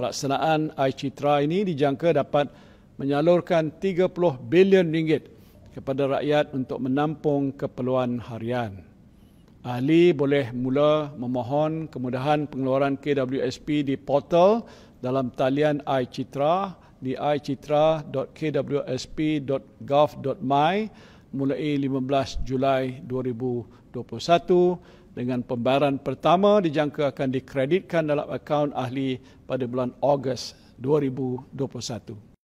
Pelaksanaan iCitra ini dijangka dapat menyalurkan 30 bilion ringgit kepada rakyat untuk menampung keperluan harian. Ahli boleh mula memohon kemudahan pengeluaran KWSP di portal dalam talian iCitra di icitra.kwsp.gov.my mulai 15 Julai 2021 dengan pembayaran pertama dijangka akan dikreditkan dalam akaun ahli pada bulan Ogos 2021.